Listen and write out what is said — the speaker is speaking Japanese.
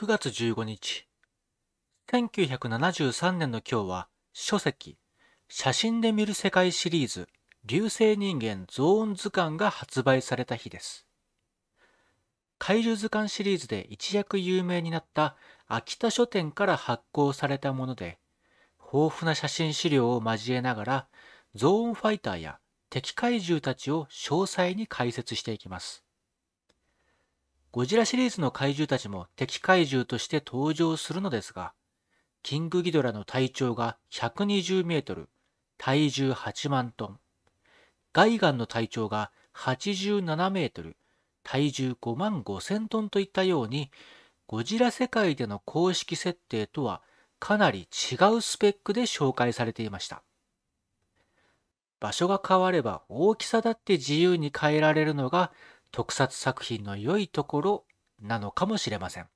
9月15日、1973年の今日は、書籍、写真で見る世界シリーズ、流星人間ゾーン図鑑が発売された日です。怪獣図鑑シリーズで一躍有名になった秋田書店から発行されたもので、豊富な写真資料を交えながら、ゾーンファイターや敵怪獣たちを詳細に解説していきます。ゴジラシリーズの怪獣たちも敵怪獣として登場するのですが、キングギドラの体長が120メートル、体重8万トン、ガイガンの体長が87メートル、体重5万5千トンといったように、ゴジラ世界での公式設定とはかなり違うスペックで紹介されていました。場所が変われば大きさだって自由に変えられるのが特撮作品の良いところなのかもしれません。